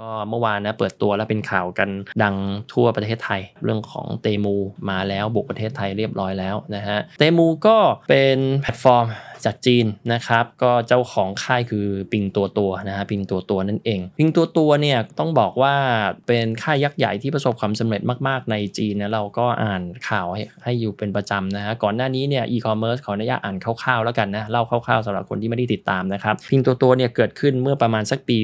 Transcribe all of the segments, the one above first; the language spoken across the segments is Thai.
ก็เมื่อวานนะเปิดตัวแล้วเป็นข่าวกันดังทั่วประเทศไทยเรื่องของเตมู มาแล้วบุกประเทศไทยเรียบร้อยแล้วนะฮะเตมูก็เป็นแพลตฟอร์มจากจีนนะครับก็เจ้าของค่ายคือปิงตัวตัวนะฮะปิงตัวตัวนั่นเองปิงตัวตัวเนี่ยต้องบอกว่าเป็นค่ายยักษ์ใหญ่ที่ประสบความสำเร็จมากๆ ในจีนนะเราก็อ่านข่าวให้ให้อยู่เป็นประจำนะฮะก่อนหน้านี้เนี่ยอีคอมเมิร์ซขออนุญาตอ่านคร่าวๆแล้วกันนะเล่าคร่าวๆสำหรับคนที่ไม่ได้ติดตามนะครับปิงตัวตัวเนี่ยเกิดขึ้นเมื่อประมาณสักปี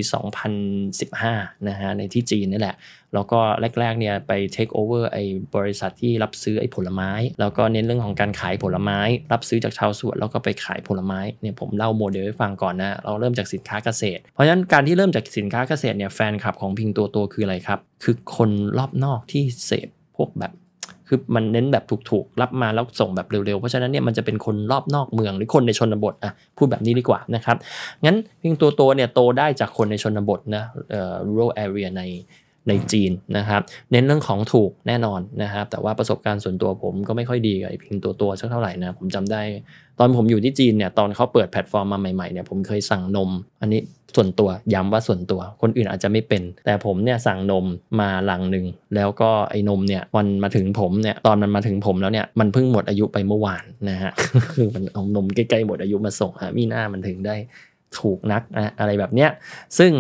2015นะฮะในที่จีนนี่แหละแล้วก็แรกๆเนี่ยไปเทคโอเวอร์ไอ้บริษัทที่รับซื้อไอ้ผลไม้ แล้วก็เน้นเรื่องของการขายผลไม้ รับซื้อจากชาวสวน แล้วก็ไปขายผลไม้เนี่ยผมเล่าโมเดลให้ฟังก่อนนะเราเริ่มจากสินค้าเกษตรเพราะฉะนั้นการที่เริ่มจากสินค้าเกษตรเนี่ยแฟนคลับของพิงตัวตัวคืออะไรครับ คือคนรอบนอกที่เสพพวกแบบ คือมันเน้นแบบถูกๆรับมาแล้วส่งแบบเร็วๆเพราะฉะนั้นเนี่ยมันจะเป็นคนรอบนอกเมืองหรือคนในชนบทอ่ะพูดแบบนี้ดีกว่านะครับงั้นพิงตัวตัวเนี่ยโตได้จากคนในชนบทนะเอ่อ rural area ในในจีนนะครับเน้นเรื่องของถูกแน่นอนนะครับแต่ว่าประสบการณ์ส่วนตัวผมก็ไม่ค่อยดีกับไอ้พิงตัวตัวสักเท่าไหร่นะผมจำได้ตอนผมอยู่ที่จีนเนี่ยตอนเขาเปิดแพลตฟอร์มมาใหม่ๆเนี่ยผมเคยสั่งนม อันนี้ส่วนตัวย้ำว่าส่วนตัว คนอื่นอาจจะไม่เป็น แต่ผมเนี่ยสั่งนมมาหลังหนึ่งแล้วก็ไอ้นมเนี่ยมันมาถึงผมเนี่ยตอนมันมาถึงผมแล้วเนี่ยมันเพิ่งหมดอายุไปเมื่อวานนะฮะคือมันเอานมใกล้ๆหมดอายุมาส่งฮะมีหน้ามันถึงได้ถูกนักนะอะไรแบบเนี้ยซึ่ง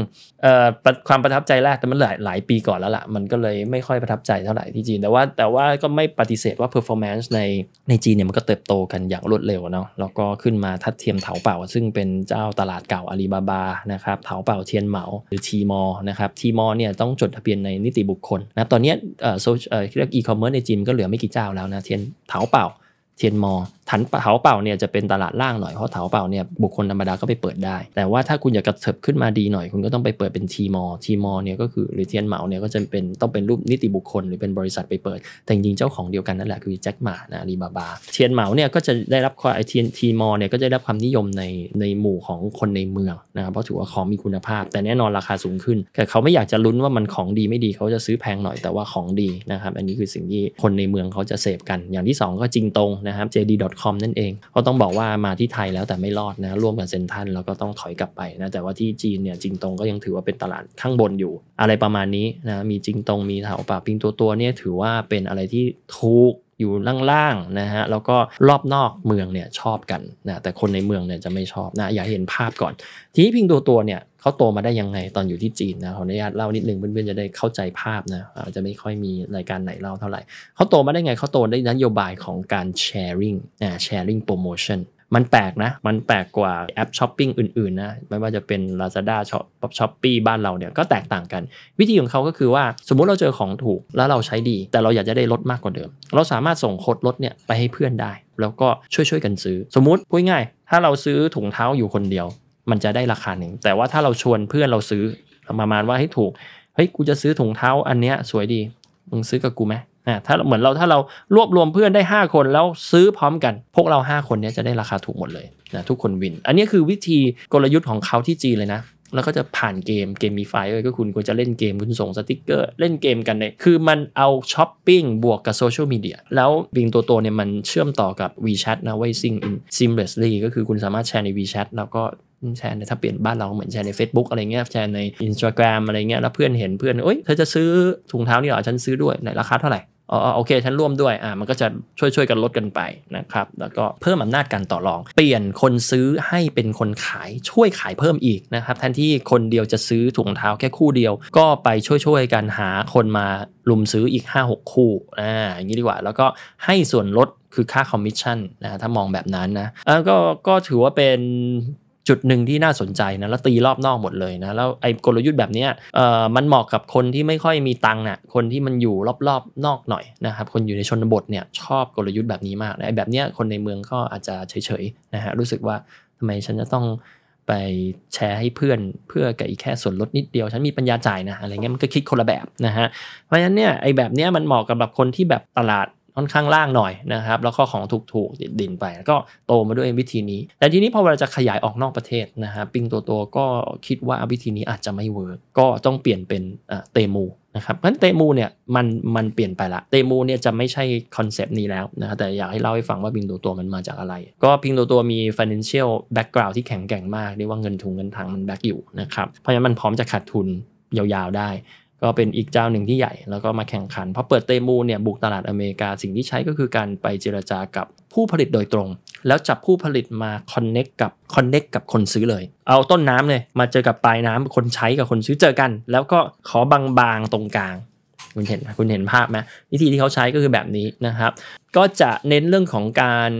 ความประทับใจแรกแต่มันหลายหลายปีก่อนแล้วละ่ะมันก็เลยไม่ค่อยประทับใจเท่าไหร่ที่จีนแต่ว่าแต่ว่าก็ไม่ปฏิเสธว่า performance ในในจีนเนี่ยมันก็เติบโตกันอย่างรวดเร็วเนาะแล้วก็ขึ้นมาทัดเทียมเถาเป่า ซึ่งเป็นเจ้าตลาดเก่าอาลีบาบานะครับเถาเป่าเทียนเหมาหรือทีมอนะครับทีมอเนี่ยต้องจดทะเบียนในนิติบุคคลนะตอนนี้เอ่อโซเชียลเรียกอีคอมเมิร์ซในจีนก็เหลือไม่กี่เจ้าแล้วนะเทียนเถาเป่าเทียนมอถันเถาเป่าเนี่ยจะเป็นตลาดล่างหน่อยเพราะเถาเป่าเนี่ยบุคคลธรรมดาก็ไปเปิดได้ แต่ว่าถ้าคุณอยากกระเถิบขึ้นมาดีหน่อยคุณก็ต้องไปเปิดเป็นทีมอทีมอเนี่ยก็คือหรือเทียนเหมาเนี่ยก็จะเป็นต้องเป็นรูปนิติบุคคลหรือเป็นบริษัทไปเปิด แต่จริงเจ้าของเดียวกันนั่นแหละคือแจ็คหมานะลีบาบา เทียนเหมาเนี่ยก็จะได้รับความไอเทียนทีมอเนี่ยก็จะได้รับความนิยมในในหมู่ของคนในเมืองนะครับเพราะถือว่าของมีคุณภาพ แต่แน่นอนราคาสูงขึ้น แต่เขาไม่อยากจะลุ้นว่ามันของดีไม่ดี เขาจะซื้อแพงหน่อยแต่ว่าของดีนะครับอันนี้คือสิ่งที่คนในเมืองเขาจะเสพกัน อย่างที่2ก็จริงตรงนะครับ JD.com นั่นเองก็ต้องบอกว่ามาที่ไทยแล้วแต่ไม่รอดนะร่วมกับเซนทันแล้วก็ต้องถอยกลับไปนะแต่ว่าที่จีนเนี่ยจิงตงก็ยังถือว่าเป็นตลาดข้างบนอยู่ อะไรประมาณนี้นะมีจิงตงมีเถาป่าปิงตัวตัวเนี่ยถือว่าเป็นอะไรที่ถูกอยู่ล่างๆนะฮะแล้วก็รอบนอกเมืองเนี่ยชอบกันนะแต่คนในเมืองเนี่ยจะไม่ชอบนะอย่าเห็นภาพก่อน ทีนี้พิงตัวตัวเนี่ยเขาโตมาได้ยังไงตอนอยู่ที่จีนนะขออนุญาตเล่านิดนึงเพื่อนๆจะได้เข้าใจภาพนะอาจจะไม่ค่อยมีรายการไหนเล่าเท่าไหร่เขาโตมาได้ไงเขาโตได้นโยบายของการแชร์ริงนะแชร์ริงโปรโมชั่นมันแปลกนะ มันแปลกกว่าแอปช้อปปิ้งอื่นๆนะไม่ว่าจะเป็น Lazada ช้อปช้อปปี้บ้านเราเนี่ยก็แตกต่างกัน วิธีของเขาก็คือว่าสมมุติเราเจอของถูกแล้วเราใช้ดี แต่เราอยากจะได้ลดมากกว่าเดิม เราสามารถส่งโค้ดลดเนี่ย ไปให้เพื่อนได้ แล้วก็ช่วยๆกันซื้อ สมมุติพูดง่ายถ้าเราซื้อถุงเท้าอยู่คนเดียว มันจะได้ราคาหนึ่งแต่ว่าถ้าเราชวนเพื่อนเราซื้อประมาณว่าให้ถูกเฮ้ยกูจะซื้อถุงเท้าอันเนี้ยสวยดีมึงซื้อกับกูไหมถ้าเหมือนเราถ้าเรารวบรวมเพื่อนได้ 5 คนแล้วซื้อพร้อมกัน พวกเรา 5 คนนี้จะได้ราคาถูกหมดเลยนะทุกคนวิน อันนี้คือวิธีกลยุทธ์ของเขาที่จีนเลยนะ แล้วก็จะผ่านเกมเกมมีไฟเลย ก็คุณควรจะเล่นเกมคุณส่งสติกเกอร์เล่นเกมกันเนี่ยคือมันเอาช้อปปิ้งบวกกับโซเชียลมีเดีย แล้วบิงตัวโตเนี่ยมันเชื่อมต่อกับ WeChat นะไว้ซิงินซิมเ s สลีก็คือคุณสามารถแชร์ใน WeChat แล้วก็แชร์ในถ้าเปลี่ยนบ้านเราเหมือนแชร์ใน Facebook อะไรเงี้ยแชร์ใน Instagram อะไรเงี้ยแล้วเพื่อนเห็นเพื่อนเอ้ยเธอจะซื้อถุงเท้านี่หรอฉันซื้อด้วยในราคาเท่าไหร่อ๋อโอเคฉันร่วมด้วยอ่ามันก็จะช่วยช่วยกันลดกันไปนะครับแล้วก็เพิ่มอำนาจการต่อรอง เปลี่ยนคนซื้อให้เป็นคนขายช่วยขายเพิ่มอีกนะครับแทนที่คนเดียวจะซื้อถุงเท้าแค่คู่เดียวก็ไปช่วยช่วยกันหาคนมาลุมซื้ออีก 5-6 คู่อ่าอย่างนี้ดีกว่าแล้วก็ให้ส่วนลดคือค่าคอมมิชชั่นนะถ้ามองแบบนั้นนะก็ก็ถือว่าเป็นจุดหนึ่งที่น่าสนใจนะแล้วตีรอบนอกหมดเลยนะแล้วไอ้กลยุทธ์แบบนี้เอ่อมันเหมาะกับคนที่ไม่ค่อยมีตังค์น่ะคนที่มันอยู่รอบๆนอกหน่อยนะครับคนอยู่ในชนบทเนี่ยชอบกลยุทธ์แบบนี้มากนะไอ้แบบเนี้ยคนในเมืองก็อาจจะเฉยๆนะฮะรู้สึกว่าทำไมฉันจะต้องไปแชร์ให้เพื่อน เพื่อกับอีกแค่ส่วนลดนิดเดียวฉันมีปัญญาจ่ายนะอะไรเงี้ยมันก็คิดคนละแบบนะฮะเพราะฉะนั้นเนี่ยไอ้แบบเนี้ยมันเหมาะกับแบบคนที่แบบตลาดค่อนข้างล่างหน่อยนะครับแล้วก็ของถูกๆดิ่นไปก็โตมาด้วยวิธีนี้แต่ทีนี้พอเวลาจะขยายออกนอกประเทศนะฮะปิงตัวตัวก็คิดว่าวิธีนี้อาจจะไม่เวิร์กก็ต้องเปลี่ยนเป็นเตมูนะครับเพราะฉะนั้นเตมูเนี่ยมันมันเปลี่ยนไปละเตมูเนี่ยจะไม่ใช่คอนเซปต์นี้แล้วนะครับแต่อยากให้เล่าให้ฟังว่าปิงตัวตัวมันมาจากอะไร ก็ปิงตัวตัวมี financial background ที่แข็งแกร่งมากเรียกว่าเงินทุนเงินถังมันแบ็กอยู่นะครับเพราะฉะนั้นมันพร้อมจะขาดทุนยาวๆได้ก็เป็นอีกเจ้าหนึ่งที่ใหญ่ แล้วก็มาแข่งขันพอเปิดเตมูเนี่ยบุกตลาดอเมริกาสิ่งที่ใช้ก็คือการไปเจรจากับผู้ผลิตโดยตรง แล้วจับผู้ผลิตมาคอนเน็กกับคอนเน็กกับคนซื้อเลย เอาต้นน้ำเลยมาเจอกับปลายน้ำคนใช้กับคนซื้อเจอกัน แล้วก็ขอบางๆตรงกลาง คุณเห็นคุณเห็นภาพไหมวิธีที่เขาใช้ก็คือแบบนี้นะครับก็จะเน้นเรื่องของการ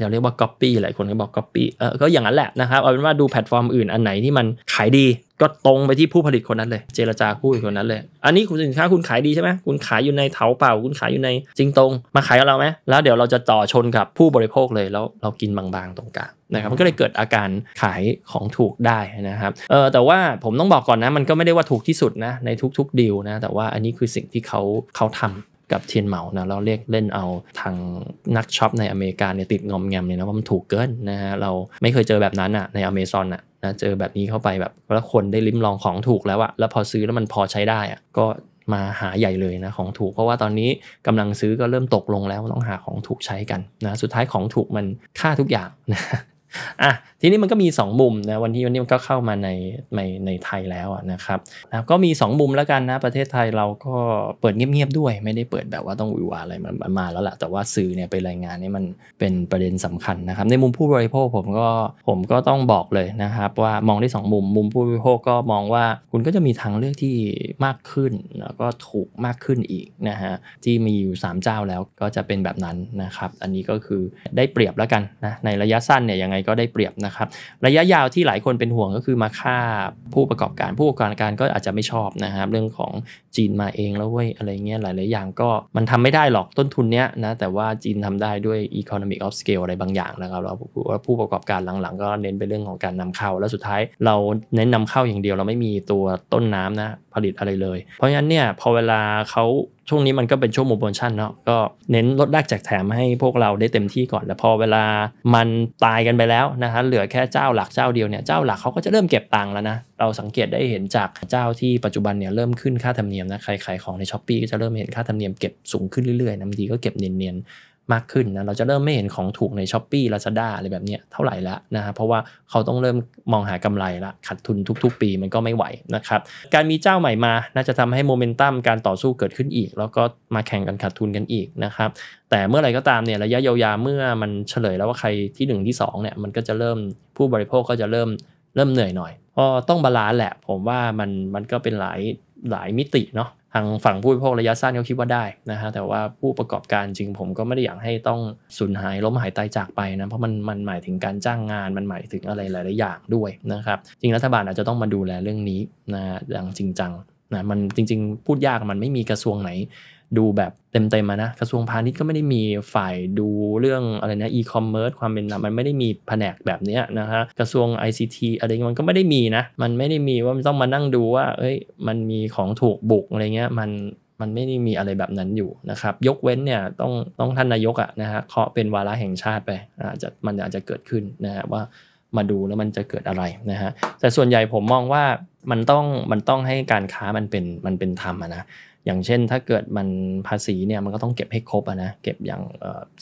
เราเรียกว่า Copy หลาย คนก็บอก Copy เออก็อย่างนั้นแหละนะครับเอาเป็นว่าดูแพลตฟอร์มอื่นอันไหนที่มันขายดีก็ตรงไปที่ผู้ผลิตคนนั้นเลยเจรจาผู้ผลิตคนนั้นเลยอันนี้คุณสินค้าคุณขายดีใช่ไหมคุณขายอยู่ในเถาเป่าคุณขายอยู่ในจริงตรงมาขายกับเราไหมแล้วเดี๋ยวเราจะต่อชนกับผู้บริโภคเลยแล้วเรากินบางๆตรงกลางนะครับ มันก็เลยเกิดอาการขายของถูกได้นะครับเออแต่ว่าผมต้องบอกก่อนนะมันก็ไม่ได้ว่าถูกที่สุดนะในทุกๆดีลนะแต่ว่าอันนี้คือสิ่งที่เขาเขาทำกับเทียนเหมานะเราเรียกเล่นเอาทางนักช็อปในอเมริกาเนี่ยติดงอมแงมเลยนะว่ามันถูกเกินนะฮะเราไม่เคยเจอแบบนั้นอะในอเมซอนอ่ะนะเจอแบบนี้เข้าไปแบบแล้วคนได้ลิ้มลองของถูกแล้วอะแล้ว พอซื้อแล้วมันพอใช้ได้อะก็มาหาใหญ่เลยนะ ของถูกเพราะว่าตอนนี้กำลังซื้อก็เริ่มตกลงแล้วต้องหาของถูกใช้กันนะ สุดท้ายของถูกมันค่าทุกอย่างนะอ่ะทีนี้มันก็มี 2 มุมนะวันที่วันนี้มันก็เข้ามาในในในไทยแล้วนะครับนะก็มี 2 มุมแล้วกันนะประเทศไทยเราก็เปิดเงียบๆด้วย ไม่ได้เปิดแบบว่าต้องวิวาอะไรมันมาแล้วแหละแต่ว่าสื่อเนี่ยไปรายงานนี่มันเป็นประเด็นสำคัญนะครับ ในมุมผู้บริโภคผมก็ผมก็ต้องบอกเลยนะครับว่ามองได้2มุม มุมผู้บริโภคก็มองว่าคุณก็จะมีทางเลือกที่มากขึ้นแล้วก็ถูกมากขึ้นอีกนะฮะที่มีอยู่ 3 เจ้าแล้วก็จะเป็นแบบนั้นนะครับอันนี้ก็คือได้เปรียบแล้วกันนะในระยะสั้นเนี่ยยังไงก็ได้เปรียบนะะครับระยะยาวที่หลายคนเป็นห่วงก็คือมาฆ่าผู้ประกอบการผู้ประกอบการก็อาจจะไม่ชอบนะครับเรื่องของจีนมาเอง แล้วเว้ยอะไรเงี้ยหลายๆอย่างก็มันทำไม่ได้หรอกต้นทุนเนี้ยนะแต่ว่าจีนทำได้ด้วย economic of scale อะไรบางอย่างนะครับแล้วว่าผู้ประกอบการหลังๆ ก็เน้นไปเรื่องของการนำเข้า แล้วสุดท้ายเราเน้นนำเข้าอย่างเดียว เราไม่มีตัวต้นน้ำนะผลิตอะไรเลย เพราะฉะนั้นเนี่ยพอเวลาเขาช่วงนี้มันก็เป็นช่วงโปรอมชั่นเนาะก็เน้นลดแรกแจกแถมให้พวกเราได้เต็มที่ก่อนแล้วพอเวลามันตายกันไปแล้วนะฮะเหลือแค่เจ้าหลักเจ้าเดียวเนี่ยเจ้าหลักเขาก็จะเริ่มเก็บตังค์แล้วนะเราสังเกตได้เห็นจากเจ้าที่ปัจจุบันเนี่ยเริ่มขึ้นค่าธรรมเนียมนะใครขายของในช้อปปีก็จะเริ่มเห็นค่าธรรมเนียมเก็บสูงขึ้นเรื่อยๆนะบางทีก็เก็บเนียนๆมากขึ้นนะเราจะเริ่มไม่เห็นของถูกในช้อปปี้ลาซาด้าอะไรแบบนี้เท่าไหร่ละนะฮะเพราะว่าเขาต้องเริ่มมองหากำไรละขาดทุนทุก ๆ ปีมันก็ไม่ไหวนะครับการมีเจ้าใหม่มาน่าจะทำให้โมเมนตัมการต่อสู้เกิดขึ้นอีก แล้วก็มาแข่งกันขาดทุนกันอีกนะครับแต่เมื่อไรก็ตามเนี่ยระยะยาวๆเมื่อมันเฉลยแล้วว่าใครที่1ที่2เนี่ยมันก็จะเริ่มผู้บริโภคก็จะเริ่มเริ่มเหนื่อยหน่อยก็ต้องบาลานซ์แหละผมว่ามันมันก็เป็นหลายหลายมิติเนาะางฝั่งผู้บริโภคระยะสั้นเขาคิดว่าได้นะฮะแต่ว่าผู้ประกอบการจริงผมก็ไม่ได้อยากให้ต้องสูญหายล้มหายตายจากไปนะเพราะมันมันหมายถึงการจ้างงานมันหมายถึงอะไรหลายๆอย่างด้วยนะครับจริงรัฐบาลอาจจะต้องมาดูแลเรื่องนี้นะอย่างจริงจังนะมันจริงๆพูดยากมันไม่มีกระทรวงไหน ดูแบบเต็มๆมานะกระทรวงพาณิชย์ก็ไม่ได้มีฝ่ายดูเรื่องอะไรนะอีคอมเมิร์ซความเป็นมันไม่ได้มีแผนกแบบนี้นะฮะกระทรวง ICT อะไรเงี้ยมันก็ไม่ได้มีนะมันไม่ได้มีว่ามันต้องมานั่งดูว่าเอ้ยมันมีของถูกบุกอะไรเงี้ยมันมันไม่ได้มีอะไรแบบนั้นอยู่นะครับยกเว้นเนี่ยต้องต้องท่านนายกอะนะฮะเคาะเป็นวาระแห่งชาติไปอาจจะมันอาจจะเกิดขึ้นนะฮะว่ามาดูแล้วมันจะเกิดอะไรนะฮะแต่ส่วนใหญ่ผมมองว่ามันต้องมันต้องให้การค้ามันเป็นมันเป็นธรรมนะอย่างเช่นถ้าเกิดมันภาษีเนี่ยมันก็ต้องเก็บให้ครบนะเก็บอย่าง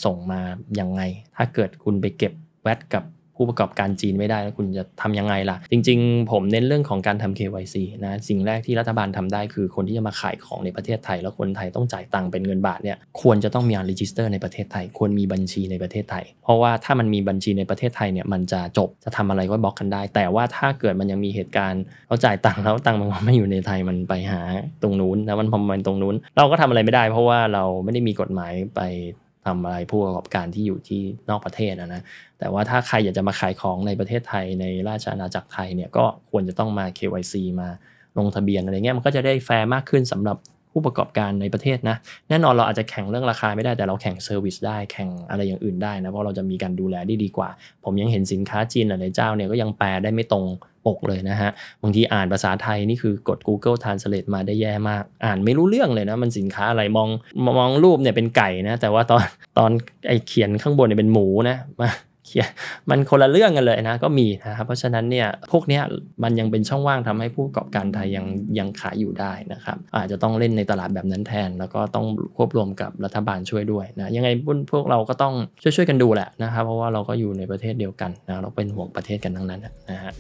ส่งมาอย่างไง ถ้าเกิดคุณไปเก็บแวดกับผู้ประกอบการจีนไม่ได้แล้วคุณจะทํำยังไงล่ะจริง ๆ ผมเน้นเรื่องของการทำ KYC นะสิ่งแรกที่รัฐบาลทำได้ คือ คนที่จะมาขายของในประเทศไทย แล้วคนไทยต้องจ่ายตังค์เป็นเงินบาทเนี่ยควรจะต้องมีการรีจิสเตอร์ในประเทศไทยควรมีบัญชีในประเทศไทย เพราะว่าถ้ามันมีบัญชีในประเทศไทยเนี่ยมันจะจบจะทำอะไรก็บล็อกกันได้ แต่ว่าถ้าเกิดมันยังมีเหตุการณ์เราจ่ายตังค์แล้วตังค์มันไม่อยู่ในไทยมันไปหาตรงนู้นแล้วมันพอมันตรงนู้นเราก็ทำอะไรไม่ได้ เพราะว่าเราไม่ได้มีกฎหมายไปทำอะไรผู้ประกอบการที่อยู่ที่นอกประเทศนะนะ แต่ว่าถ้าใครอยากจะมาขายของในประเทศไทยในราชอาณาจักรไทยเนี่ย ก็ควรจะต้องมา KYC มาลงทะเบียนอะไรเงี้ย มันก็จะได้แฟร์มากขึ้นสำหรับผู้ประกอบการในประเทศนะแน่นอนเราอาจจะแข่งเรื่องราคาไม่ได้แต่เราแข่งเซอร์วิสได้แข่งอะไรอย่างอื่นได้นะเพราะเราจะมีการดูแลได้ดีกว่า ผมยังเห็นสินค้าจีนหลายเจ้าเนี่ยก็ยังแปลได้ไม่ตรงปกเลยนะฮะบางทีอ่านภาษาไทยนี่คือกด Google Translate มาได้แย่มาก อ่านไม่รู้เรื่องเลยนะ มันสินค้าอะไรมองมองรูปเนี่ยเป็นไก่นะ แต่ว่าตอนตอนไอเขียนข้างบนเนี่ยเป็นหมูนะมาเขียนมันคนละเรื่องกันเลยนะก็มีนะครับเพราะฉะนั้นเนี่ยพวกนี้มันยังเป็นช่องว่างทำให้ผู้ประกอบการไทยยังยังขายอยู่ได้นะครับอาจจะต้องเล่นในตลาดแบบนั้นแทน แล้วก็ต้องควบรวมกับรัฐบาลช่วยด้วยนะยังไงพวกเราก็ต้องช่วยๆกันดูแหละนะครับเพราะว่าเราก็อยู่ในประเทศเดียวกันนะเราเป็นห่วงประเทศกันทั้งนั้นนะฮะ